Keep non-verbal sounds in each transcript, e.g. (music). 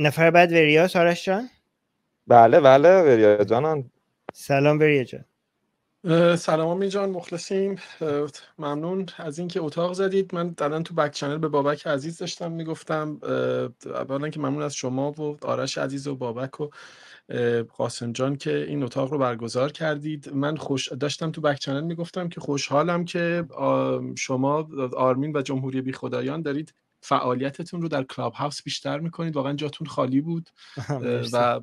نفر بعد وریا سارش جان بله بله وریا جانان سلام وریا جان سلام آمی جان مخلصیم ممنون از اینکه اتاق زدید من الان تو بک چنل به بابک عزیز داشتم میگفتم اولا که ممنون از شما و آرش عزیز و بابک و قاسم جان که این اتاق رو برگزار کردید من خوش داشتم تو بک چنل میگفتم که خوشحالم که شما آرمین و جمهوری بی خدایان دارید فعالیتتون رو در کلاب هاوس بیشتر میکنید واقعا جاتون خالی بود (laughs) و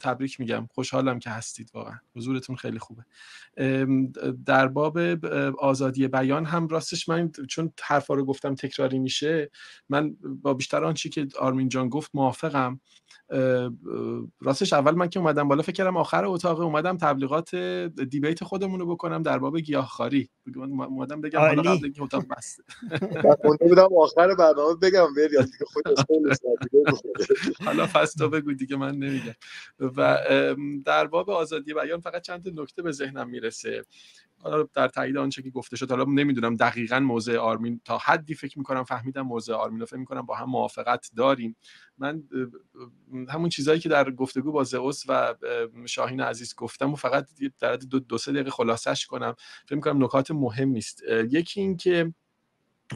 تبریک میگم خوشحالم که هستید واقعا حضورتون خیلی خوبه در باب آزادی بیان هم راستش من چون حرفا رو گفتم تکراری میشه من با بیشتر آنچه که آرمین جان گفت موافقم راستش اول من که اومدم بالا فکر کردم آخر اتاق اومدم تبلیغات دیبیت خودمون رو بکنم در باب گیاهخواری اومدم بگم حالا قبل اتاق بسته (laughs) بودم آخر ادامه بگم دیگه خود حالا پس تو بگو دیگه من نمیگم و در باب آزادی بیان فقط چند نکته به ذهنم میرسه حالا در تایید آنچه که گفته شد حالا نمیدونم دقیقا موضع آرمین تا حدی فکر میکنم فهمیدم موضع آرمین رو فکر میکنم با هم موافقت داریم من همون چیزهایی که در گفتگو با زئوس و شاهین عزیز گفتم و فقط در دو, دو سه دقیقه خلاصش کنم فکر میکنم نکات مهم است یکی اینکه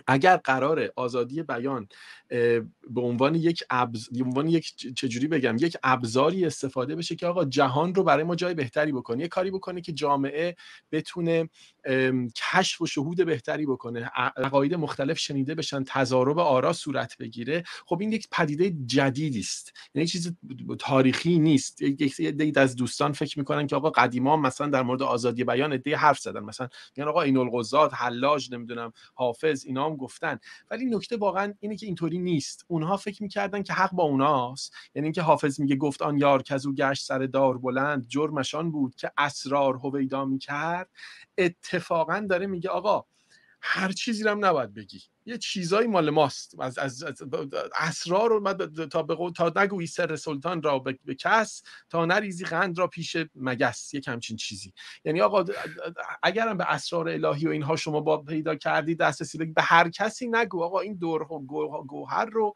اگر قرار آزادی بیان به عنوان یک ابز عنوان یک چجوری بگم یک ابزاری استفاده بشه که آقا جهان رو برای ما جای بهتری بکنه یه کاری بکنه که جامعه بتونه کشف و شهود بهتری بکنه عقاید مختلف شنیده بشن تضارب آرا صورت بگیره خب این یک پدیده جدیدی است یعنی چیز تاریخی نیست یک از دوستان فکر میکنن که آقا قدیما مثلا در مورد آزادی بیان حرف زدن مثلا میگن یعنی آقا اینالقزات حلاج نمیدونم حافظ اینا هم گفتن ولی نکته واقعا اینه که اینطوری نیست اونها فکر میکردن که حق با اوناست یعنی اینکه حافظ میگه گفت آن یار کزو گشت سر دار بلند جرمشان بود که اسرار هویدا میکرد اتفاقا داره میگه آقا هر چیزی هم نباید بگی یه چیزایی مال ماست از, از, اسرار رو تا, بقو... تا نگویی سر سلطان را به, به کس تا نریزی قند را پیش مگس یک همچین چیزی یعنی آقا اگرم به اسرار الهی و اینها شما با پیدا کردی دسترسی به هر کسی نگو آقا این دور گوهر رو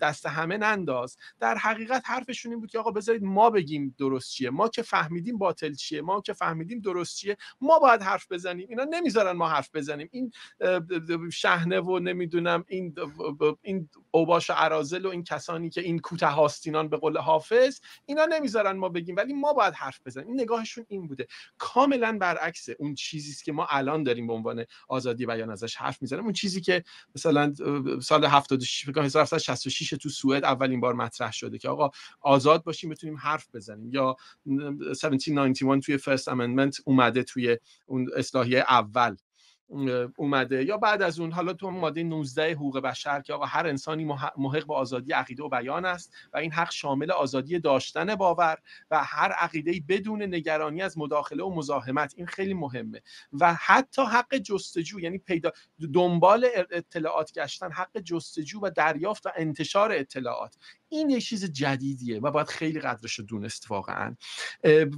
دست همه ننداز در حقیقت حرفشون این بود که آقا بذارید ما بگیم درست چیه ما که فهمیدیم باطل چیه ما که فهمیدیم درست چیه ما باید حرف بزنیم اینا نمیذارن ما حرف بزنیم این شهنه و نمیدونم این این اوباش عرازل و این کسانی که این کوته هاستینان به قول حافظ اینا نمیذارن ما بگیم ولی ما باید حرف بزنیم این نگاهشون این بوده کاملا برعکس اون چیزی که ما الان داریم به عنوان آزادی بیان ازش حرف میزنیم اون چیزی که مثلا سال 76 1766 تو سوئد اولین بار مطرح شده که آقا آزاد باشیم بتونیم حرف بزنیم یا 1791 توی فرست امندمنت اومده توی اون اصلاحیه اول اومده یا بعد از اون حالا تو ماده 19 حقوق بشر که آقا هر انسانی محق به آزادی عقیده و بیان است و این حق شامل آزادی داشتن باور و هر عقیده بدون نگرانی از مداخله و مزاحمت این خیلی مهمه و حتی حق جستجو یعنی پیدا دنبال اطلاعات گشتن حق جستجو و دریافت و انتشار اطلاعات این یه چیز جدیدیه و باید خیلی قدرش رو دونست واقعا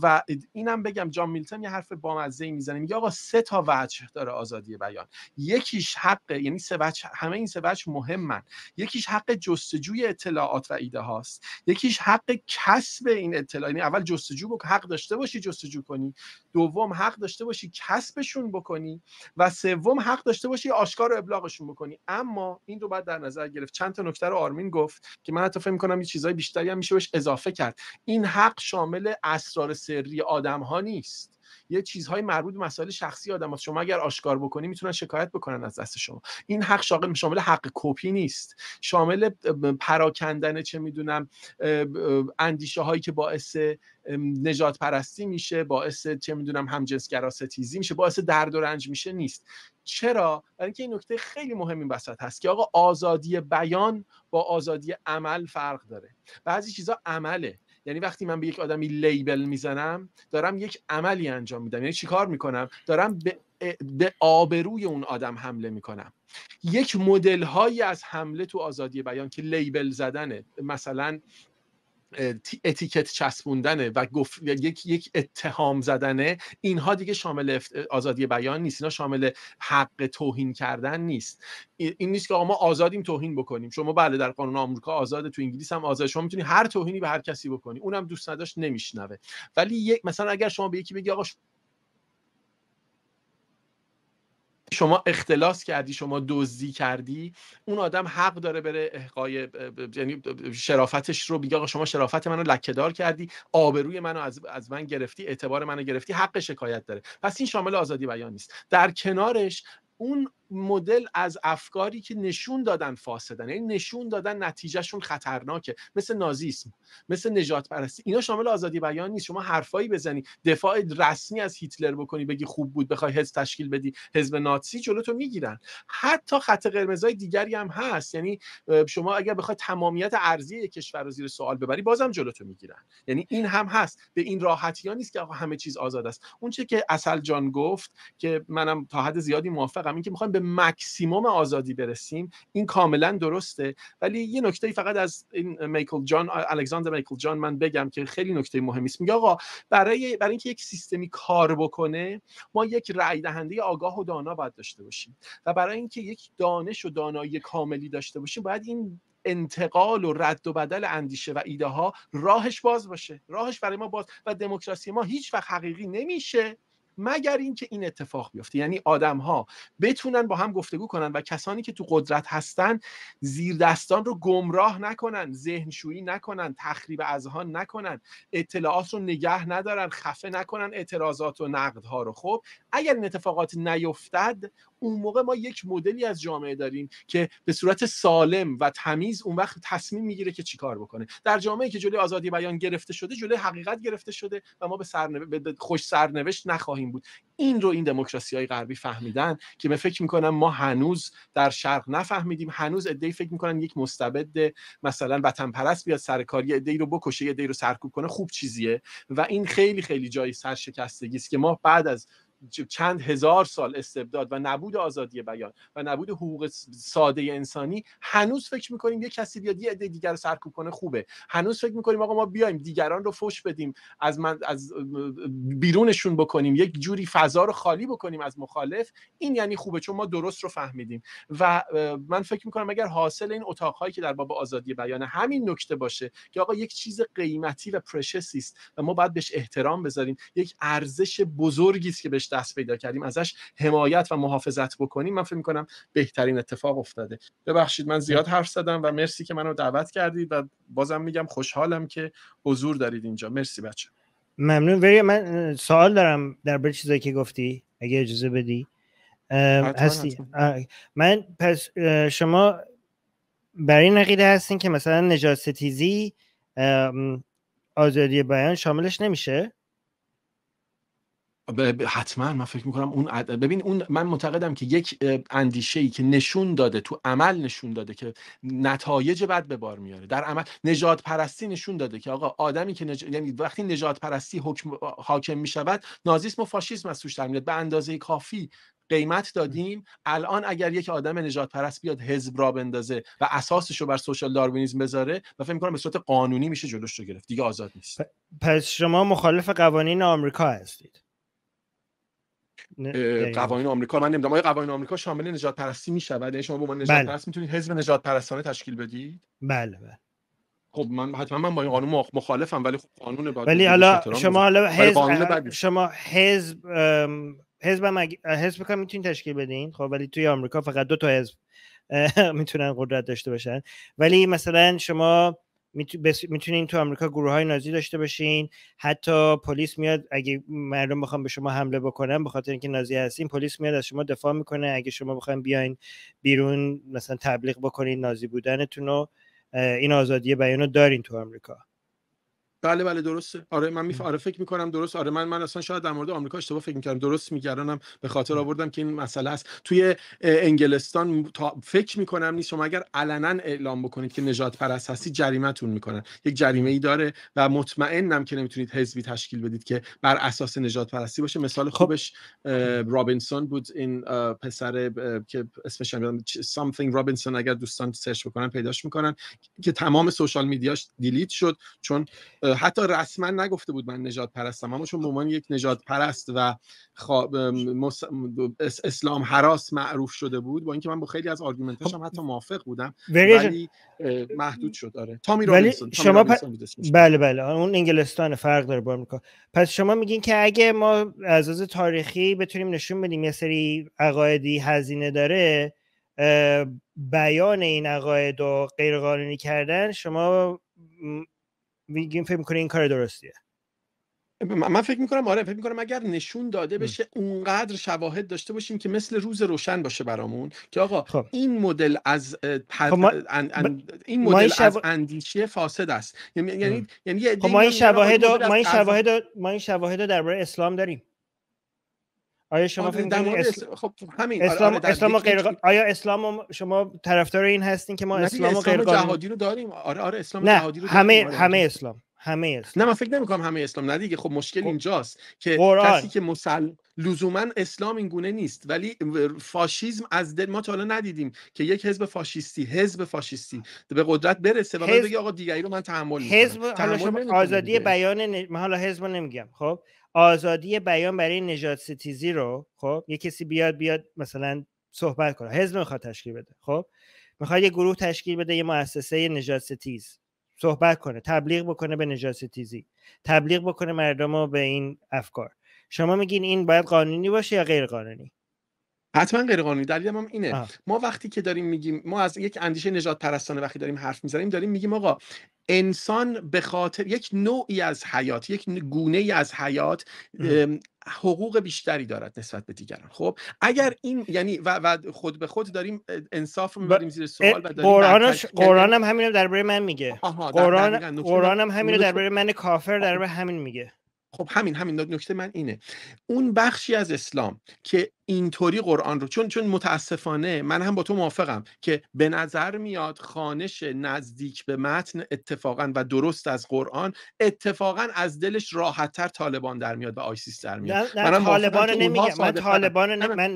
و اینم بگم جان میلتون یه حرف بامزه ای میزنه میگه آقا سه تا وجه داره آزادی بیان یکیش حق یعنی سه وجه همه این سه وجه مهمن یکیش حق جستجوی اطلاعات و ایده هاست یکیش حق کسب این اطلاع یعنی اول جستجو بک حق داشته باشی جستجو کنی دوم حق داشته باشی کسبشون بکنی و سوم حق داشته باشی آشکار و ابلاغشون بکنی اما این رو بعد در نظر گرفت چند تا نکته رو آرمین گفت که من حتی میکنم یه چیزای بیشتری هم میشه بهش اضافه کرد این حق شامل اسرار سری آدم ها نیست یه چیزهای مربوط به مسائل شخصی آدم هست. شما اگر آشکار بکنی میتونن شکایت بکنن از دست شما این حق شاقل شامل حق کپی نیست شامل پراکندن چه میدونم اندیشه هایی که باعث نجات پرستی میشه باعث چه میدونم همجنسگرا ستیزی میشه باعث درد و رنج میشه نیست چرا برای اینکه این نکته خیلی مهم این وسط هست که آقا آزادی بیان با آزادی عمل فرق داره بعضی چیزها عمله یعنی وقتی من به یک آدمی لیبل میزنم دارم یک عملی انجام میدم یعنی چیکار میکنم دارم به به آبروی اون آدم حمله میکنم یک مدل هایی از حمله تو آزادی بیان که لیبل زدنه مثلا اتیکت چسبوندنه و گفت یک یک اتهام زدنه اینها دیگه شامل آزادی بیان نیست اینا شامل حق توهین کردن نیست این نیست که آقا ما آزادیم توهین بکنیم شما بله در قانون آمریکا آزاده تو انگلیس هم آزاد شما میتونی هر توهینی به هر کسی بکنی اونم دوست نداشت نمیشنوه ولی یک مثلا اگر شما به یکی بگی آقا شما اختلاس کردی شما دزدی کردی اون آدم حق داره بره احقای یعنی شرافتش رو بگه آقا شما شرافت منو لکهدار کردی آبروی منو از از من گرفتی اعتبار منو گرفتی حق شکایت داره پس این شامل آزادی بیان نیست در کنارش اون مدل از افکاری که نشون دادن فاسدن یعنی نشون دادن نتیجهشون خطرناکه مثل نازیسم مثل نجات پرستی اینا شامل آزادی بیان نیست شما حرفایی بزنی دفاع رسمی از هیتلر بکنی بگی خوب بود بخوای حزب تشکیل بدی حزب ناتسی جلو تو میگیرن حتی خط قرمزای دیگری هم هست یعنی شما اگر بخوای تمامیت ارزی کشور رو زیر سوال ببری بازم جلو تو میگیرن یعنی این هم هست به این راحتی ها نیست که آقا همه چیز آزاد است اون چه که اصل جان گفت که منم تا حد زیادی موافقم اینکه به مکسیموم آزادی برسیم این کاملا درسته ولی یه نکته فقط از این میکل جان الکساندر میکل جان من بگم که خیلی نکته مهمی است میگه آقا برای برای اینکه یک سیستمی کار بکنه ما یک رای دهنده آگاه و دانا باید داشته باشیم و برای اینکه یک دانش و دانایی کاملی داشته باشیم باید این انتقال و رد و بدل اندیشه و ایده ها راهش باز باشه راهش برای ما باز و دموکراسی ما هیچ وقت حقیقی نمیشه مگر اینکه این اتفاق بیفته یعنی آدم ها بتونن با هم گفتگو کنن و کسانی که تو قدرت هستن زیر دستان رو گمراه نکنن ذهنشویی نکنن تخریب اذهان نکنن اطلاعات رو نگه ندارن خفه نکنن اعتراضات و نقدها رو خب اگر این اتفاقات نیفتد اون موقع ما یک مدلی از جامعه داریم که به صورت سالم و تمیز اون وقت تصمیم میگیره که چیکار بکنه در جامعه که جلوی آزادی بیان گرفته شده جلوی حقیقت گرفته شده و ما به, سرنو... به خوش سرنوشت نخواهیم این بود این رو این دموکراسی های غربی فهمیدن که به فکر میکنم ما هنوز در شرق نفهمیدیم هنوز ایده فکر میکنن یک مستبد مثلا وطن پرست بیاد سر کار یه ایده رو بکشه یه ایده رو سرکوب کنه خوب چیزیه و این خیلی خیلی جای سرشکستگی است که ما بعد از چند هزار سال استبداد و نبود آزادی بیان و نبود حقوق ساده انسانی هنوز فکر میکنیم یه کسی بیاد یه عده دیگر رو سرکوب کنه خوبه هنوز فکر میکنیم آقا ما بیایم دیگران رو فش بدیم از من از بیرونشون بکنیم یک جوری فضا رو خالی بکنیم از مخالف این یعنی خوبه چون ما درست رو فهمیدیم و من فکر میکنم اگر حاصل این اتاقهایی که در باب آزادی بیان همین نکته باشه که آقا یک چیز قیمتی و پرشسی است و ما باید بهش احترام بذاریم یک ارزش بزرگی است که بهش دست پیدا کردیم ازش حمایت و محافظت بکنیم من فکر میکنم بهترین اتفاق افتاده ببخشید من زیاد خب. حرف زدم و مرسی که منو دعوت کردید و بازم میگم خوشحالم که حضور دارید اینجا مرسی بچه ممنون وری من سوال دارم در بر چیزایی که گفتی اگه اجازه بدی هستی من پس شما برای این عقیده هستین که مثلا نجاستیزی تیزی آزادی بیان شاملش نمیشه حتما من فکر میکنم اون ببین اون من معتقدم که یک اندیشه ای که نشون داده تو عمل نشون داده که نتایج بد به بار میاره در عمل نجات پرستی نشون داده که آقا آدمی که یعنی وقتی نجات پرستی حکم... حاکم میشود نازیسم و فاشیسم از توش در میاد به اندازه کافی قیمت دادیم الان اگر یک آدم نجات پرست بیاد حزب را بندازه و اساسش رو بر سوشال داروینیزم بذاره و فکر میکنم به صورت قانونی میشه جلوش رو گرفت دیگه آزاد نیست پس شما مخالف قوانین آمریکا هستید قوانین آمریکا من نمیدونم آیا قوانین آمریکا شامل نجات پرستی شود یعنی شما به عنوان نجات بله. پرست میتونید حزب نجات پرستانه تشکیل بدید بله بله خب من حتما من با این قانون مخالفم ولی خب قانون بعد ولی حالا شما حالا حزب شما حزب حزب هم تشکیل بدین خب ولی توی آمریکا فقط دو تا حزب (laughs) میتونن قدرت داشته باشن ولی مثلا شما میتونین تو آمریکا گروه های نازی داشته باشین حتی پلیس میاد اگه مردم بخوام به شما حمله بکنن به خاطر اینکه نازی هستین پلیس میاد از شما دفاع میکنه اگه شما بخواین بیاین بیرون مثلا تبلیغ بکنین نازی بودنتون رو این آزادی بیان رو دارین تو آمریکا بله بله درسته آره من آره فکر میکنم درست آره من من اصلا شاید در مورد آمریکا اشتباه فکر میکردم درست میگردم به خاطر آوردم که این مسئله هست توی انگلستان تا... فکر میکنم نیست شما اگر علنا اعلام بکنید که نجات پرست هستی جریمتون میکنن یک جریمه ای داره و مطمئنم که نمیتونید حزبی تشکیل بدید که بر اساس نجات پرستی باشه مثال خب. خوبش رابینسون بود این پسر که اسمش هم something رابینسون اگر دوستان سرچ بکنن پیداش میکنن که تمام سوشال میدیاش دیلیت شد چون حتی رسما نگفته بود من نجات پرستم اما چون به یک نجات پرست و اسلام حراس معروف شده بود با اینکه من با خیلی از آرگومنتش هم خب. حتی موافق بودم ولی محدود شد آره. تامی شما بله بله اون انگلستان فرق داره با امریکا پس شما میگین که اگه ما از از تاریخی بتونیم نشون بدیم یه سری عقایدی هزینه داره بیان این عقاید و غیرقانونی کردن شما میگیم فکر میکنه این کار درستیه من فکر میکنم آره فکر میکنم اگر نشون داده بشه اونقدر شواهد داشته باشیم که مثل روز روشن باشه برامون که آقا خب. این مدل از پر... خب ما... این مدل از اندیشه فاسد است یعنی یعنی خب ما این شواهد ما این شواهد ما این شواهد درباره اسلام داریم آیا خب، شما فکر اس... خب همین آره، اسلام, آره اسلام غیر... آیا اسلام شما طرفدار این هستین که ما اسلام و غیر جهادی رو داریم آره آره اسلام نه. جهادی رو داریم. همه همه اسلام همه اسلام. نه من فکر نمی‌کنم همه اسلام نه دیگه خب مشکل خب، اینجاست که قرآن. کسی که مسل لزوما اسلام این گونه نیست ولی فاشیزم از دل ما تا حالا ندیدیم که یک حزب فاشیستی حزب فاشیستی به قدرت برسه و بعد بگه آقا دیگری رو من تحمل می‌کنم حزب حالا شما آزادی بیان حالا حزب نمیگم خب آزادی بیان برای نجات ستیزی رو خب یه کسی بیاد بیاد مثلا صحبت کنه حزب میخواد تشکیل بده خب میخواد یه گروه تشکیل بده یه مؤسسه نجات ستیز صحبت کنه تبلیغ بکنه به نجات ستیزی تبلیغ بکنه مردم رو به این افکار شما میگین این باید قانونی باشه یا غیر قانونی حتما غیر قانونی دلیل هم اینه ما وقتی که داریم میگیم ما از یک اندیشه نجات پرستانه وقتی داریم حرف میزنیم داریم میگیم آقا انسان به خاطر یک نوعی از حیات یک گونه ای از حیات حقوق بیشتری دارد نسبت به دیگران خب اگر این یعنی و, و خود به خود داریم انصاف رو میبریم زیر سوال و داریم قرآنش قرآن هم یعنی همین درباره من میگه قرآن قرآن هم همین درباره من کافر درباره همین میگه خب همین همین نکته من اینه اون بخشی از اسلام که اینطوری قرآن رو چون چون متاسفانه من هم با تو موافقم که به نظر میاد خانش نزدیک به متن اتفاقا و درست از قرآن اتفاقا از دلش راحتتر طالبان در میاد و آیسیس در میاد نه, نه من طالبان نمیگم من طالبان من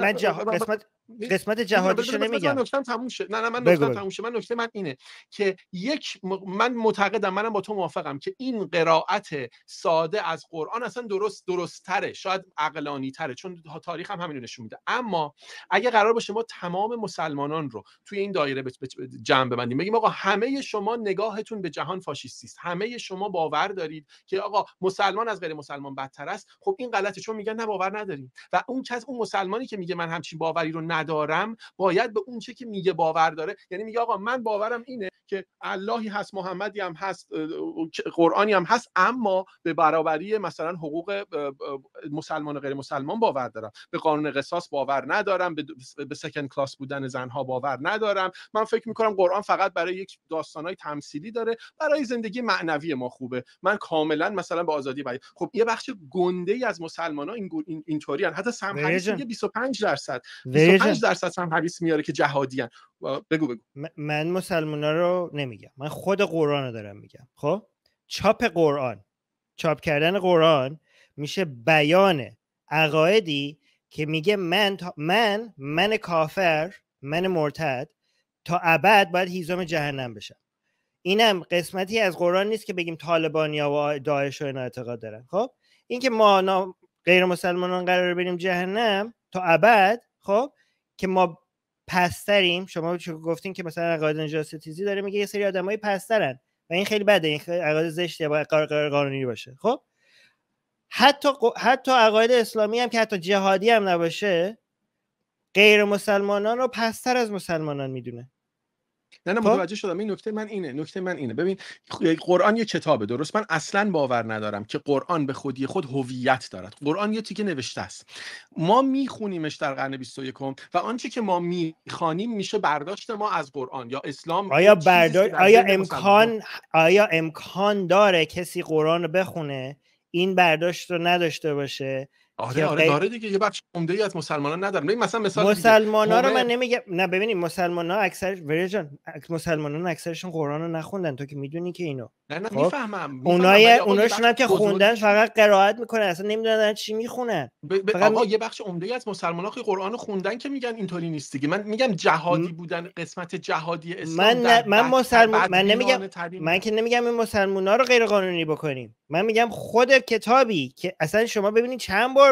قسمت قسمت جهادیشو نمیگم تموم شد نه نه من تموم من نکته من اینه که یک من معتقدم منم با تو موافقم که این قرائت ساده از قرآن اصلا درست تره شاید عقلانی تره چون تاریخ هم همین نشون میده اما اگه قرار باشه ما تمام مسلمانان رو توی این دایره جمع ببندیم بگیم آقا همه شما نگاهتون به جهان فاشیستی است همه شما باور دارید که آقا مسلمان از غیر مسلمان بدتر است خب این غلطه چون میگن نه باور نداریم و اون کس اون مسلمانی که میگه من همچین باوری رو ندارم باید به اون چه که میگه باور داره یعنی میگه آقا من باورم اینه که اللهی هست محمدی هم هست قرآنی هم هست اما به برابری مثلا حقوق مسلمان و غیر مسلمان باور دارم به قانون قصاص باور ندارم به سکند کلاس بودن زنها باور ندارم من فکر میکنم قرآن فقط برای یک داستانای تمثیلی داره برای زندگی معنوی ما خوبه من کاملا مثلا به آزادی باید خب یه بخش گنده ای از مسلمان ها اینطوری این حتی سم 25 درصد 25 درصد سم میاره که جهادیان بگو بگو من ها رو نمیگم من خود قرآن رو دارم میگم خب چاپ قرآن چاپ کردن قرآن میشه بیان عقایدی که میگه من من من کافر من مرتد تا ابد باید هیزم جهنم بشم اینم قسمتی از قرآن نیست که بگیم طالبان و داعش و اینا اعتقاد دارن خب اینکه ما غیر مسلمانان قرار بریم جهنم تا ابد خب که ما پستریم شما گفتین که مثلا عقاید نجاستیزی داره میگه یه سری آدمای پسترن و این خیلی بده این عقاید زشتی باید قانونی باشه خب حتی حتی عقاید اسلامی هم که حتی جهادی هم نباشه غیر مسلمانان رو پستر از مسلمانان میدونه نه نه خب؟ متوجه شدم این نکته من اینه نکته من اینه ببین قرآن یه کتابه درست من اصلا باور ندارم که قرآن به خودی خود هویت دارد قرآن یه تیکه نوشته است ما میخونیمش در قرن 21 و آنچه که ما میخوانیم میشه برداشت ما از قرآن یا اسلام آیا برداشت آیا امکان آیا امکان داره کسی قرآن رو بخونه این برداشت رو نداشته باشه آره آره داره دیگه یه بخش عمده ای از مسلمانان ندارم ببین مثلا مثال مسلمانا رو من نمیگم نه ببینید مسلمانا اکثر ورژن مسلمانان اکثرشون قرآن رو نخوندن تو که میدونی که اینو نه نه خب؟ میفهمم اونای اوناشون که خوندن فقط قرائت میکنن اصلا نمیدونن چی میخونن فقط یه بخش عمده ای از مسلمانا که قرآن رو خوندن که میگن اینطوری نیست دیگه من میگم جهادی بودن قسمت جهادی اسلام من من مسلمان من نمیگم من که نمیگم این مسلمانا رو غیر قانونی بکنیم من میگم خود کتابی که اصلا شما ببینید چند بار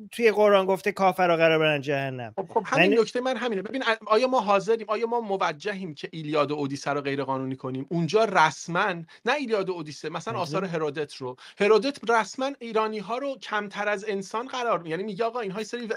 توی قرآن گفته کافر را قرار برن جهنم خب, خب، همین یعنی- نکته من همینه ببین آیا ما حاضریم آیا ما موجهیم که ایلیاد و اودیسه رو غیر قانونی کنیم اونجا رسما نه ایلیاد و اودیسه مثلا آثار هرودت رو هرودت رسما ایرانی ها رو کمتر از انسان قرار یعنی میگه آقا اینها سری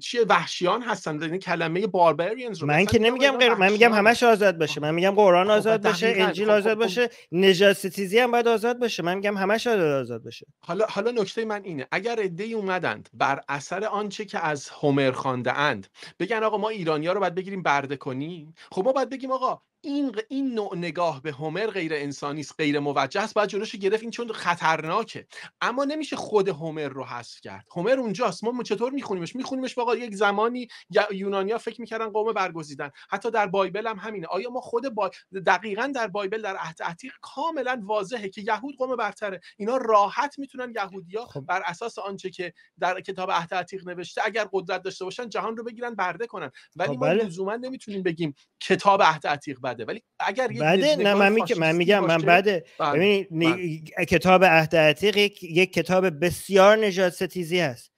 چیه وحشیان هستن یعنی کلمه باربریانز رو من که نمیگم غیر من میگم همش آزاد باشه من میگم قرآن آزاد باشه انجیل خب، خب، آزاد باشه نجاستیزی هم باید آزاد باشه من میگم همش آزاد باشه حالا حالا نکته من اینه اگر اومدند بر اثر آنچه که از هومر خانده اند بگن آقا ما ایرانیا رو باید بگیریم برده کنیم خب ما باید بگیم آقا این این نوع نگاه به هومر غیر انسانی است غیر موجه است باید جلوش گرفت این چون خطرناکه اما نمیشه خود هومر رو حذف کرد هومر اونجاست ما چطور میخونیمش میخونیمش واقعا یک زمانی یونانیا فکر میکردن قوم برگزیدن حتی در بایبل هم همینه آیا ما خود با... دقیقا در بایبل در عهد عتیق کاملا واضحه که یهود قوم برتره اینا راحت میتونن یهودیا خب. بر اساس آنچه که در کتاب عهد عتیق نوشته اگر قدرت داشته باشن جهان رو بگیرن برده کنن ولی خب، ما لزوما نمیتونیم بگیم کتاب عهد عتیق بده ولی اگر بده نه من, من میگم من بده بله، بله. کتاب عهد یک... کتاب بسیار نجات ستیزی هست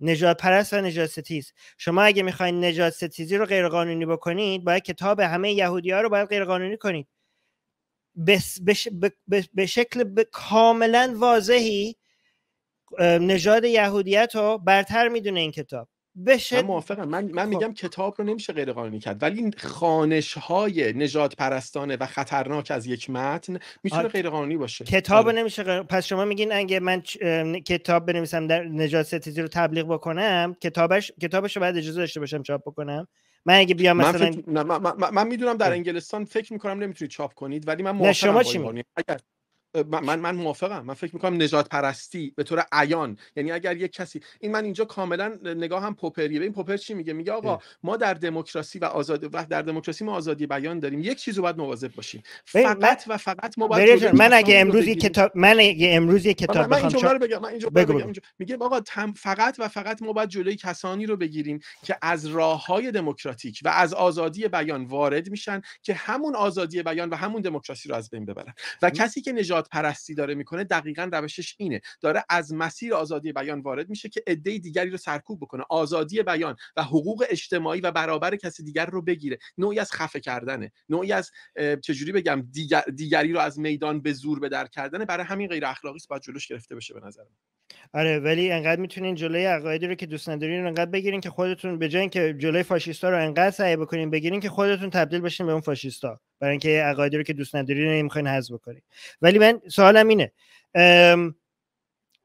نجات پرست و نجات ستیز شما اگه میخواین نجات ستیزی رو غیرقانونی بکنید باید کتاب همه یهودی ها رو باید غیرقانونی کنید به شکل کاملا واضحی نژاد یهودیت رو برتر میدونه این کتاب بشه من موافقم من, من خب. میگم کتاب رو نمیشه غیر قانونی کرد ولی خانش های نجات پرستانه و خطرناک از یک متن میتونه آه. غیر قانونی باشه کتاب آره. نمیشه پس شما میگین اگه من کتاب بنویسم در نجات ستیزی رو تبلیغ بکنم کتابش کتابش رو بعد اجازه داشته باشم چاپ بکنم من اگه بیام مثلا من, میدونم در انگلستان فکر میکنم نمیتونید چاپ کنید ولی من موافقم شما اگر من من موافقم من فکر میکنم نجات پرستی به طور عیان یعنی اگر یک کسی این من اینجا کاملا نگاه هم پوپریه به این پوپر چی میگه میگه آقا ما در دموکراسی و آزادی، و در دموکراسی ما آزادی بیان داریم یک چیزو باید مواظب باشیم فقط و فقط ما باید من اگه امروز کتاب من اگه امروز کتاب بخوام من اینجا بگم من اینجا میگه آقا فقط و فقط ما باید جلوی کسانی رو بگیریم که از راه های دموکراتیک و از آزادی بیان وارد میشن که همون آزادی بیان و همون دموکراسی رو از بین ببرن و کسی که نجات نجات پرستی داره میکنه دقیقا روشش اینه داره از مسیر آزادی بیان وارد میشه که عده دیگری رو سرکوب بکنه آزادی بیان و حقوق اجتماعی و برابر کسی دیگر رو بگیره نوعی از خفه کردنه نوعی از چجوری بگم دیگری رو از میدان به زور به در کردنه برای همین غیر اخلاقی است باید جلوش گرفته بشه به نظر من آره ولی انقدر میتونین جلوی عقایدی رو که دوست ندارین انقدر بگیرین که خودتون به جای اینکه جلوی فاشیستا رو انقدر سعی بکنین بگیرین که خودتون تبدیل بشین به اون فاشیستا برای اینکه عقایدی رو که دوست ندارین نمیخواین حذف بکنین ولی من سوالم اینه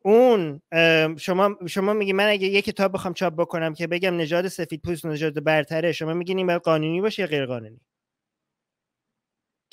اون شما شما میگی من اگه یه کتاب بخوام چاپ بکنم که بگم نژاد سفید پوست نژاد برتره شما میگین این قانونی باشه یا غیر قانونی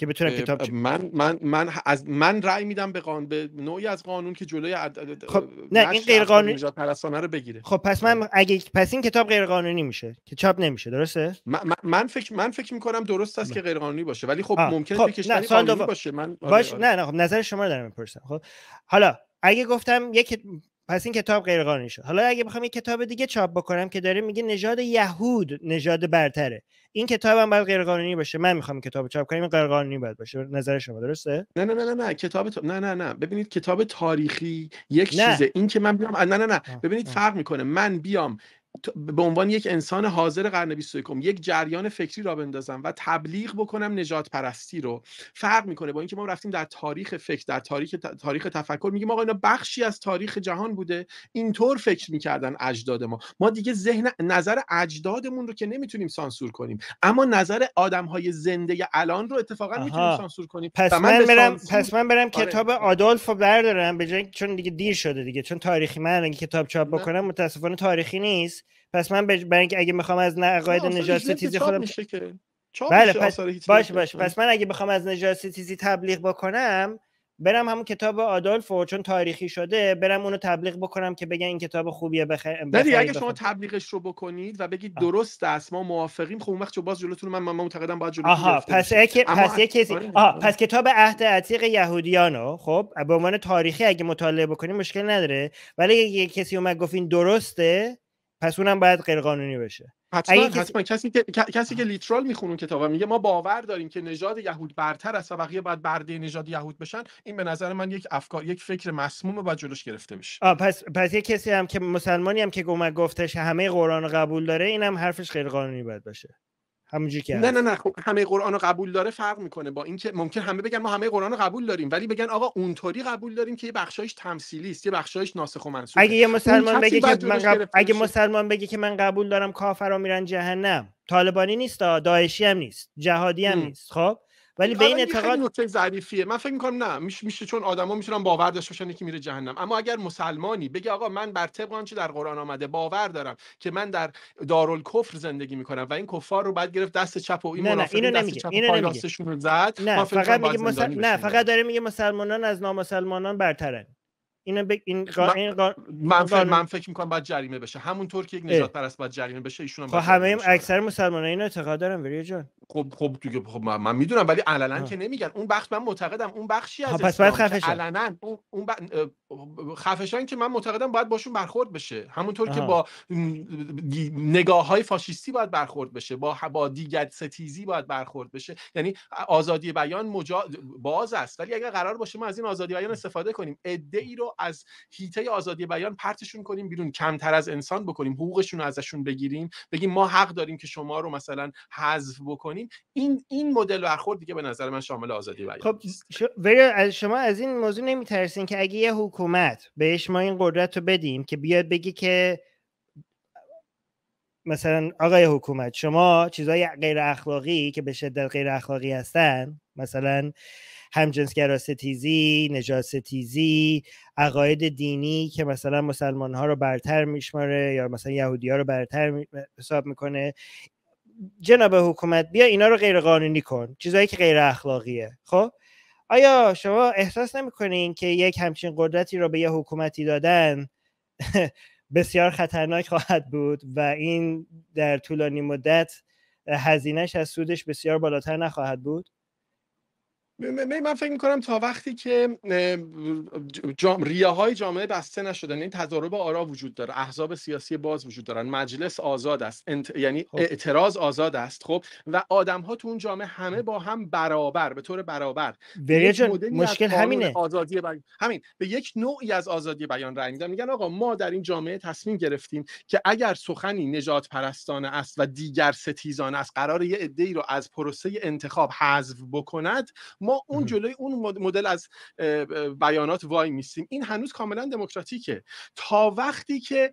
که بتونم کتاب من من من از من رأی میدم به قانون به نوعی از قانون که جلوی عد... خب نه این غیر پرستانه رو بگیره خب پس من آره. اگه پس این کتاب غیر قانونی میشه که چاپ نمیشه درسته من, من فکر من فکر میکنم درست است که بله. غیر قانونی باشه ولی خب ممکنه خب. قانونی باشه من آره، باش... آره. نه نه خب نظر شما رو دارم میپرسم خب حالا اگه گفتم یک پس این کتاب قانونی شد حالا اگه بخوام یه کتاب دیگه چاپ بکنم که داره میگه نژاد یهود نژاد برتره این کتاب هم باید غیرقانونی باشه من میخوام کتاب چاپ کنم غیرقانونی باید باشه نظر شما درسته نه نه نه نه نه کتاب نه نه نه ببینید کتاب تاریخی یک چیزه این که من بیام نه نه نه ببینید فرق میکنه من بیام به عنوان یک انسان حاضر قرن 21 یک جریان فکری را بندازم و تبلیغ بکنم نجات پرستی رو فرق میکنه با اینکه ما رفتیم در تاریخ فکر در تاریخ تاریخ تفکر میگیم آقا اینا بخشی از تاریخ جهان بوده اینطور فکر میکردن اجداد ما ما دیگه ذهن نظر اجدادمون رو که نمیتونیم سانسور کنیم اما نظر آدم های زنده الان رو اتفاقا میتونیم سانسور کنیم پس من, برم پس من برم آره. کتاب آدولف رو بردارم به چون دیگه دیر شده دیگه چون تاریخی من کتاب چاپ بکنم متاسفانه تاریخی نیست پس من برای اینکه اگه میخوام از نقاید نجات چیزی خودم بله پس باش باش پس من اگه بخوام از نجاستی تیزی تبلیغ بکنم برم همون کتاب آدالفو چون تاریخی شده برم اونو تبلیغ بکنم که بگن این کتاب خوبیه بخ... نه اگه شما تبلیغش رو بکنید و بگید درست است ما موافقیم خب اون وقت باز جلوتون من من معتقدم باید جلوتون آها پس پس کسی آره. پس کتاب عهد عتیق یهودیانو خب به عنوان تاریخی اگه مطالعه بکنیم مشکل نداره ولی اگه کسی اومد گفت این درسته پس اونم باید غیرقانونی بشه حتما, کسی... که کسی که لیترال میخونه کتاب میگه ما باور داریم که نژاد یهود برتر است و بقیه باید برده نژاد یهود بشن این به نظر من یک افکار یک فکر مسموم باید جلوش گرفته میشه آه پس پس یه کسی هم که مسلمانی هم که گفتش همه قرآن قبول داره اینم حرفش غیرقانونی باید باشه همونجوری که نه نه نه خب همه قرآن رو قبول داره فرق میکنه با اینکه ممکن همه بگن ما همه قرآن رو قبول داریم ولی بگن آقا اونطوری قبول داریم که یه بخشایش تمثیلی است یه بخشایش ناسخ و منسوخ اگه یه مسلمان بگه که من اگه مسلمان بگه که من قبول دارم کافرا میرن جهنم طالبانی نیست داعشی هم نیست جهادی هم نیست خب ولی به آره، این اعتقاد نکته ظریفیه من فکر میکنم نه میشه, میشه چون آدما میتونن باور داشته باشن که میره جهنم اما اگر مسلمانی بگه آقا من بر طبق آنچه در قرآن آمده باور دارم که من در دارالکفر زندگی میکنم و این کفار رو بعد گرفت دست چپ و این نه نه اینو نمیگه اینو نمیگه رو زد نه فقط میگه مسل... نه فقط داره میگه مسلمانان از نامسلمانان برترن اینو ب... این قا... این قا... من, فکر... من فکر میکنم باید جریمه بشه همونطور که یک نجات پرست باید جریمه بشه ایشون هم خب، همه اکثر مسلمانان اینو اعتقاد دارم وری جان خب خب که خب من میدونم ولی علنا که نمیگن اون بخش من معتقدم اون بخشی از پس باید اون ب... خفشان که من معتقدم باید باشون برخورد بشه همونطور که با نگاه های فاشیستی باید برخورد بشه با با دیگر ستیزی باید برخورد بشه یعنی آزادی بیان مجا... باز است ولی اگر قرار باشه ما از این آزادی بیان استفاده کنیم عده رو از هیته آزادی بیان پرتشون کنیم بیرون کمتر از انسان بکنیم حقوقشون رو ازشون بگیریم بگیم ما حق داریم که شما رو مثلا حذف بکنیم این این مدل برخورد دیگه به نظر من شامل آزادی بیان خب از شما از این موضوع نمیترسین که اگه یه حکومت بهش ما این قدرت رو بدیم که بیاد بگی که مثلا آقای حکومت شما چیزای غیر اخلاقی که به شدت غیر اخلاقی هستن مثلا همجنسگرا ستیزی نجات عقاید دینی که مثلا مسلمان ها رو برتر میشماره یا مثلا یهودی ها رو برتر حساب میکنه جناب حکومت بیا اینا رو غیر قانونی کن چیزایی که غیر اخلاقیه خب آیا شما احساس نمیکنین که یک همچین قدرتی رو به یه حکومتی دادن (laughs) بسیار خطرناک خواهد بود و این در طولانی مدت هزینهش از سودش بسیار بالاتر نخواهد بود من فکر کنم تا وقتی که جام... ریه های جامعه بسته نشدن این یعنی تضارب آرا وجود داره احزاب سیاسی باز وجود دارن مجلس آزاد است یعنی خب. اعتراض آزاد است خب و آدم ها تو اون جامعه همه با هم برابر به طور برابر مشکل همینه آزادی همین به یک نوعی از آزادی بیان رای میدن میگن آقا ما در این جامعه تصمیم گرفتیم که اگر سخنی نجات پرستانه است و دیگر ستیزان است قرار یه عده رو از پروسه انتخاب حذف بکند اون جلوی اون مدل از بیانات وای میستیم این هنوز کاملا دموکراتیکه تا وقتی که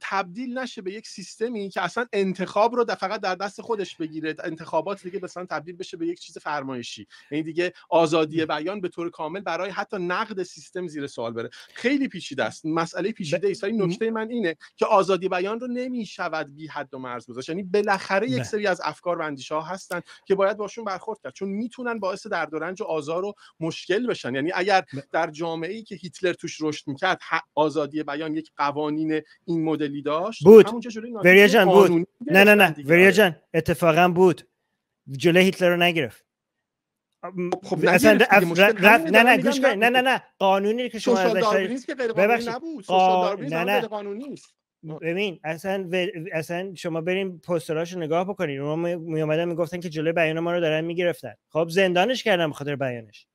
تبدیل نشه به یک سیستمی که اصلا انتخاب رو فقط در دست خودش بگیره انتخابات دیگه مثلا تبدیل بشه به یک چیز فرمایشی این یعنی دیگه آزادی بیان به طور کامل برای حتی نقد سیستم زیر سوال بره خیلی پیچیده است مسئله پیچیده ای ولی نکته من اینه که آزادی بیان رو نمیشود بی حد و مرز گذاشت یعنی بالاخره یک سری از افکار و اندیشه ها هستن که باید باشون برخورد کرد چون میتونن باعث درد و رنج و آزار و مشکل بشن یعنی اگر در جامعه ای که هیتلر توش رشد میکرد آزادی بیان یک قوانین این مدلی داشت بود جان بود نه نه نه آره. جان اتفاقا بود جلوی هیتلر رو نگرفت خب, خب، اصلا نه نه گوش نه نه نه قانونی که شما ازش خب، نه نه ببین اصلا و... اصلا شما بریم پوستراشو نگاه بکنید اونا می اومدن میگفتن که جلوی بیان ما رو دارن میگرفتن خب زندانش کردن به خاطر بیانش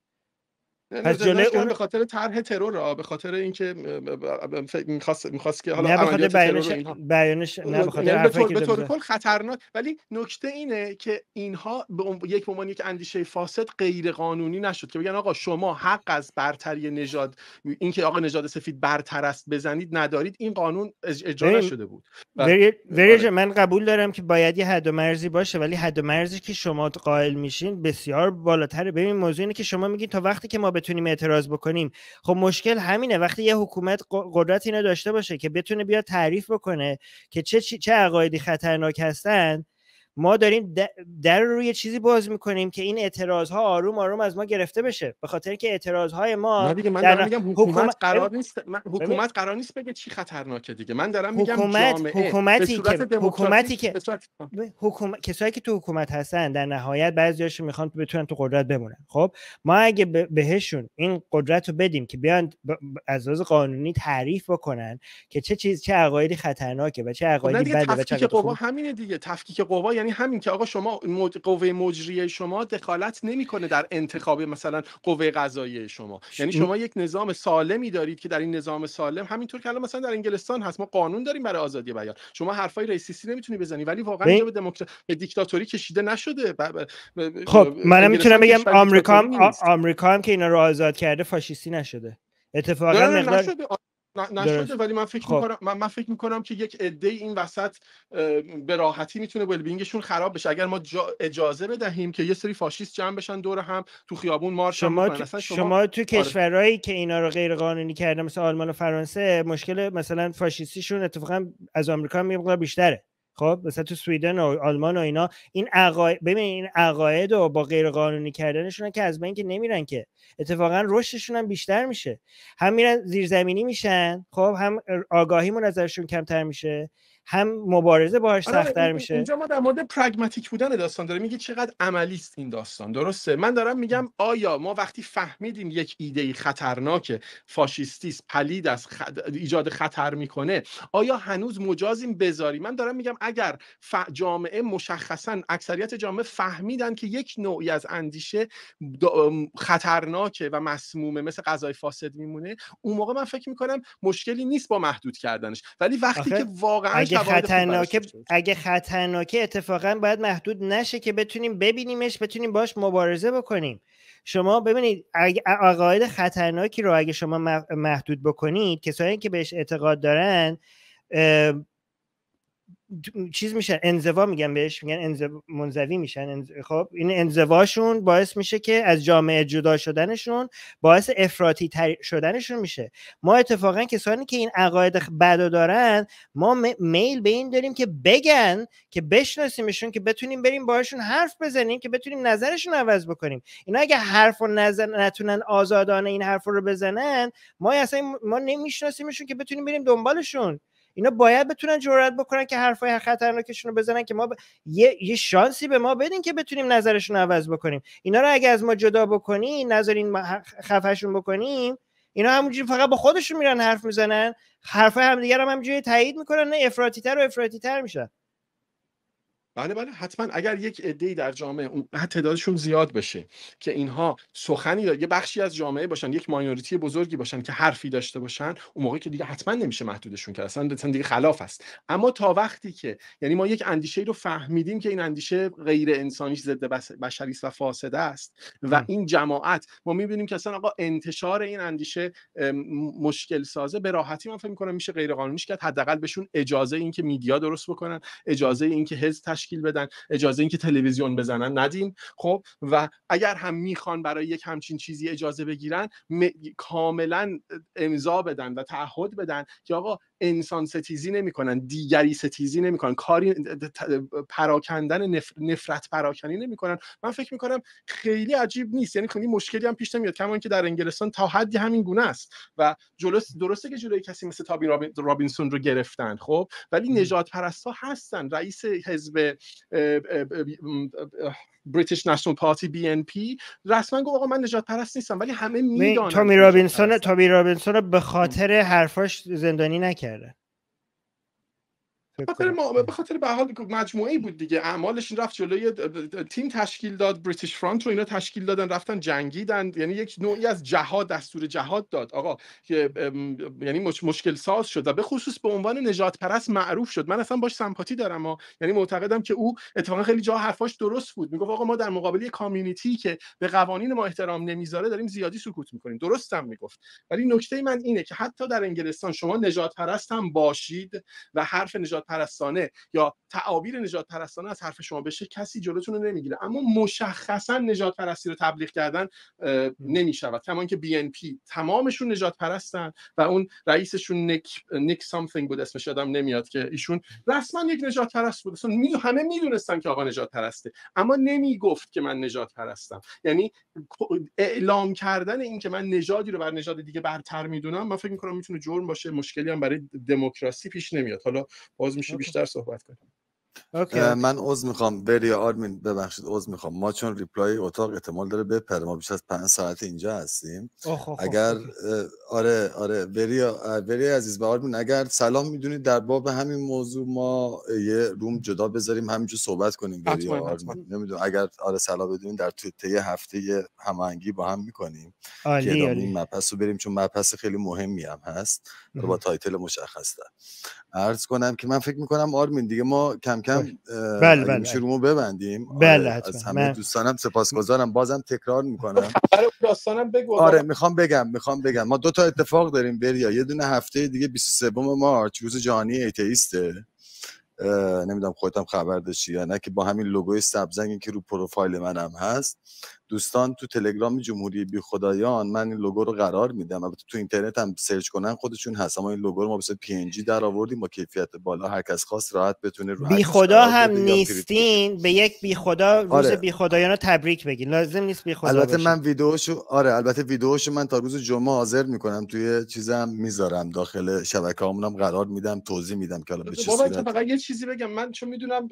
پس اون به خاطر طرح ترور را به خاطر اینکه میخواست میخواست که حالا نه بیانش بیانش نه به خب، خاطر یعنی به طور کل خطرناک ولی نکته اینه که اینها به یک عنوان یک اندیشه فاسد غیر قانونی نشد که بگن آقا شما حق از برتری نژاد اینکه آقا نژاد سفید برتر است بزنید ندارید این قانون اجرا شده نشده بود بری... آره. من قبول دارم که باید یه حد و مرزی باشه ولی حد و مرزی که شما قائل میشین بسیار بالاتره ببین موضوع اینه که شما میگین تا وقتی که ما بتونیم اعتراض بکنیم خب مشکل همینه وقتی یه حکومت قدرت اینو داشته باشه که بتونه بیا تعریف بکنه که چه چه عقایدی خطرناک هستن ما داریم در روی چیزی باز میکنیم که این اعتراض ها آروم آروم از ما گرفته بشه به خاطر که اعتراض های ما دیگه من دارم حکومت قرار نیست من حکومت قرار نیست بگه چی خطرناکه دیگه من دارم میگم حکومت حکومتی که حکومتی که کسایی که تو حکومت هستن در نهایت بعضیاشو میخوان بتونن تو قدرت بمونن خب ما اگه بهشون این قدرت رو بدیم که بیان از لحاظ قانونی تعریف بکنن که چه چیز چه عقایدی خطرناکه و چه خب، عقایدی بده و چه همینه دیگه تفکیک قوا یعنی یعنی همین که آقا شما قوه مجریه شما دخالت نمیکنه در انتخاب مثلا قوه قضاییه شما یعنی شما یک نظام سالمی دارید که در این نظام سالم همینطور که الان مثلا در انگلستان هست ما قانون داریم برای آزادی بیان شما حرفای ریسیسی نمیتونی بزنی ولی واقعا اینجا به دموکراسی دیکتاتوری کشیده نشده خب منم میتونم بگم آمریکا هم آمریکا هم که اینا رو آزاد کرده فاشیستی نشده اتفاقا نشده ولی من فکر خب. میکنم من, فکر میکنم که یک عده این وسط به راحتی میتونه ولبینگشون خراب بشه اگر ما اجازه بدهیم که یه سری فاشیست جمع بشن دور هم تو خیابون مارش شما, تو... شما, شما تو آره. کشورهایی که اینا رو غیر قانونی کردن مثل آلمان و فرانسه مشکل مثلا فاشیستیشون اتفاقا از آمریکا هم بیشتره خب مثلا تو سویدن و آلمان و اینا این عقاید ببین این عقاید و با غیر قانونی کردنشون که از بین که نمیرن که اتفاقا رشدشون هم بیشتر میشه هم میرن زیرزمینی میشن خب هم آگاهیمون ازشون کمتر میشه هم مبارزه باهاش آره، سختتر میشه اینجا ما در مورد پرگماتیک بودن داستان داره میگه چقدر عملی است این داستان درسته من دارم میگم آیا ما وقتی فهمیدیم یک ایده خطرناک فاشیستی پلید از ایجاد خطر میکنه آیا هنوز مجازیم بذاری من دارم میگم اگر جامعه مشخصا اکثریت جامعه فهمیدن که یک نوعی از اندیشه خطرناکه و مسمومه مثل غذای فاسد میمونه اون موقع من فکر میکنم مشکلی نیست با محدود کردنش ولی وقتی که واقعا اگه خطرناکه اگه خطرناکه اتفاقا باید محدود نشه که بتونیم ببینیمش بتونیم باش مبارزه بکنیم شما ببینید عقاید خطرناکی رو اگه شما محدود بکنید کسانی که بهش اعتقاد دارن چیز میشن انزوا میگن بهش میگن انزو... منزوی میشن خب این انزواشون باعث میشه که از جامعه جدا شدنشون باعث افراطی شدنشون میشه ما اتفاقا کسانی که این عقاید بدو دارن ما میل به این داریم که بگن که بشناسیمشون که بتونیم بریم باشون حرف بزنیم که بتونیم نظرشون عوض بکنیم اینا اگه حرف و نظر نتونن آزادانه این حرف رو بزنن ما اصلا ما نمیشناسیمشون که بتونیم بریم دنبالشون اینا باید بتونن جرئت بکنن که حرفای خطرناکشون رو بزنن که ما یه... یه شانسی به ما بدین که بتونیم نظرشون رو عوض بکنیم اینا رو اگه از ما جدا بکنیم نظرین خفهشون بکنیم اینا همونجوری فقط با خودشون میرن حرف میزنن حرفای همدیگر هم همینجوری تایید میکنن نه تر و افراطی تر میشن بله بله حتما اگر یک عده‌ای در جامعه تعدادشون زیاد بشه که اینها سخنی دار... یه بخشی از جامعه باشن یک ماینوریتی بزرگی باشن که حرفی داشته باشن اون موقع که دیگه حتما نمیشه محدودشون کرد اصلا دیگه خلاف است اما تا وقتی که یعنی ما یک اندیشه رو فهمیدیم که این اندیشه غیر انسانی ضد بشری و فاسده است و این جماعت ما میبینیم که اصلا آقا انتشار این اندیشه مشکل سازه به راحتی من فکر می‌کنم میشه غیر قانونیش کرد حداقل بهشون اجازه اینکه میدیا درست بکنن اجازه اینکه حزب تشکیل بدن اجازه اینکه تلویزیون بزنن ندیم خب و اگر هم میخوان برای یک همچین چیزی اجازه بگیرن کاملا امضا بدن و تعهد بدن که آقا انسان ستیزی نمیکنن دیگری ستیزی نمیکنن کاری پراکندن نفرت پراکنی نمیکنن من فکر میکنم خیلی عجیب نیست یعنی خیلی مشکلی هم پیش نمیاد کما که در انگلستان تا حدی همین گونه است و جلوس درسته که جلوی کسی مثل تابین رابینسون رو گرفتن خب ولی نجات پرستا هستن رئیس حزب بریتیش نشنال پارتی بی پی رسما گفت آقا من نجات پرست نیستم ولی همه میدونن تامی رابینسون تامی رابینسون به خاطر حرفاش زندانی نکرده بخاطر ما به خاطر به حال مجموعه ای بود دیگه اعمالش این رفت جلوی تیم تشکیل داد بریتیش فرانت رو اینا تشکیل دادن رفتن جنگیدن یعنی یک نوعی از جهاد دستور جهاد داد آقا یعنی مشکل ساز شد و به خصوص به عنوان نجات پرست معروف شد من اصلا باش سمپاتی دارم ها یعنی معتقدم که او اتفاقا خیلی جا حرفاش درست بود میگفت آقا ما در مقابل یک کامیونیتی که به قوانین ما احترام نمیذاره داریم زیادی سکوت میکنیم درستم میگفت ولی نکته من اینه که حتی در انگلستان شما نجات پرست هم باشید و حرف نجات پرستانه یا تعابیر نجات پرستانه از حرف شما بشه کسی جلوتون رو نمیگیره اما مشخصا نجات پرستی رو تبلیغ کردن نمیشود کما که بی ان پی تمامشون نجات پرستن و اون رئیسشون نک نک سامثینگ بود اسمش آدم نمیاد که ایشون رسما یک نجات پرست بود اصلا می همه میدونستن که آقا نجات پرسته اما نمیگفت که من نجات پرستم یعنی اعلام کردن این که من نژادی رو بر نژاد دیگه برتر میدونم من فکر میکنم میتونه جرم باشه مشکلی هم برای دموکراسی پیش نمیاد حالا باز میشه بیشتر صحبت کنیم اوکی. من عذر میخوام بری آرمین ببخشید عذر میخوام ما چون ریپلای اتاق احتمال داره بپره ما بیش از پنج ساعت اینجا هستیم خب، خب، اگر آره آره بری بری عزیز به آرمین اگر سلام میدونید در باب همین موضوع ما یه روم جدا بذاریم همینجور صحبت کنیم بری آرمین نمیدونم اگر آره سلام بدونید در طی هفته هماهنگی با هم میکنیم که این مپس رو بریم چون مپس خیلی مهمی هم هست خب، با تایتل مشخص عرض کنم که من فکر میکنم آرمین دیگه ما کم کم بله بله, بله. رومو ببندیم آره، بله حتما از همه من... دوستانم سپاسگزارم بازم تکرار میکنم (laughs) آره بگو آره میخوام بگم میخوام بگم ما دو تا اتفاق داریم بریا یه دونه هفته دیگه 23 مارچ روز جهانی ایتئیسته نمیدونم خودم خبر داشتی یا نه که با همین لوگوی سبزنگی که رو پروفایل منم هست دوستان تو تلگرام جمهوری بی خدایان من این لوگو رو قرار میدم البته تو اینترنت هم سرچ کنن خودشون هست اما این لوگو رو ما به پی ان جی در آوردیم با کیفیت بالا هر کس خواست راحت بتونه رو بی خدا هم نیستین به یک بی خدا روز آره. بی خدایان رو تبریک بگین لازم نیست بی خدا البته من ویدیوشو آره البته ویدیوشو من تا روز جمعه حاضر میکنم توی چیزم میذارم داخل هم قرار میدم توضیح میدم که حالا به چه صورت فقط یه چیزی بگم من چون میدونم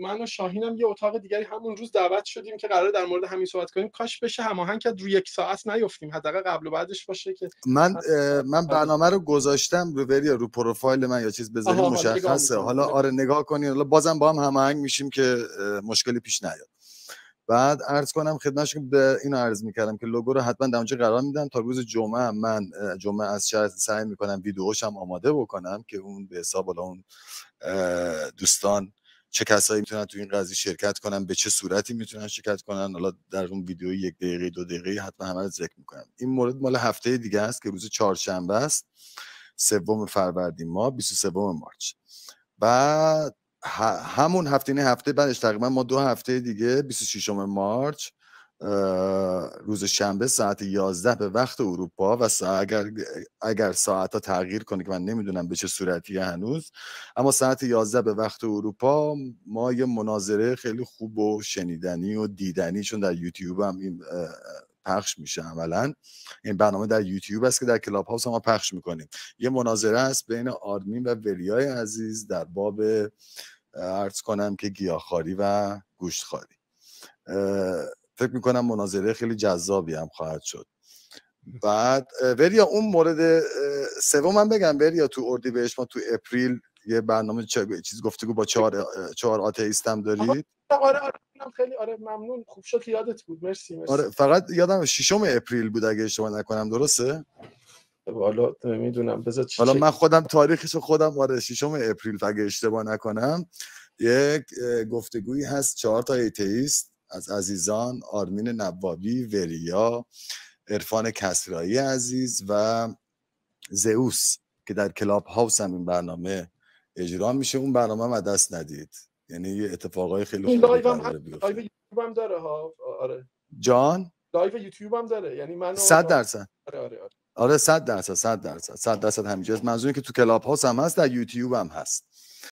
من و شاهینم یه اتاق دیگری همون روز دعوت شدیم که قرار در مورد همین صحبت کنیم کاش بشه هماهنگ کرد روی یک ساعت نیفتیم حداقل قبل و بعدش باشه که من من برنامه رو گذاشتم رو بری رو پروفایل من یا چیز بذاریم مشخصه حالا آره نگاه کنین حالا بازم با هم هماهنگ میشیم که مشکلی پیش نیاد بعد عرض کنم خدمتشون به اینو عرض میکردم که لوگو رو حتما در اونجا قرار میدن تا روز جمعه من جمعه از شهر سعی میکنم ویدیوش هم آماده بکنم که اون به حساب اون دوستان چه کسایی میتونن تو این قضیه شرکت کنن به چه صورتی میتونن شرکت کنن حالا در اون ویدیو یک دقیقه دو دقیقه حتما همه رو ذکر میکنم این مورد مال هفته دیگه است که روز چهارشنبه است سوم فروردین ماه 23 مارچ و همون هفته این هفته بعدش تقریبا ما دو هفته دیگه 26 مارچ روز شنبه ساعت 11 به وقت اروپا و اگر اگر ساعت ها تغییر کنه که من نمیدونم به چه صورتی هنوز اما ساعت 11 به وقت اروپا ما یه مناظره خیلی خوب و شنیدنی و دیدنی چون در یوتیوب هم این پخش میشه عملا این برنامه در یوتیوب است که در کلاب هاوس ما پخش میکنیم یه مناظره است بین آرمین و ولیای عزیز در باب عرض کنم که گیاهخواری و گوشتخواری فکر میکنم مناظره خیلی جذابی هم خواهد شد بعد وریا اون مورد سوم من بگم وریا تو اردی بهش ما تو اپریل یه برنامه چ... چیز گفتگو با چهار چهار هم دارید آره آره خیلی آره ممنون خوب شد یادت بود مرسی, مرسی. آره فقط یادم ششم اپریل بود اگه اشتباه نکنم درسته حالا میدونم بذار حالا من خودم تاریخش خودم آره ششم اپریل اگه اشتباه نکنم یک گفتگویی هست چهار تا ایتیست از عزیزان آرمین نوابی وریا عرفان کسرایی عزیز و زئوس که در کلاب هاوس هم این برنامه اجرا میشه اون برنامه هم دست ندید یعنی یه اتفاقای خیلی خوبی لایو هم, داره ها آره جان لایو یوتیوب هم داره یعنی من 100 درصد آره آره آره 100 آره، درصد 100 درصد 100 درصد همینجاست منظوری که تو کلاب هاوس هم هست در یوتیوب هم هست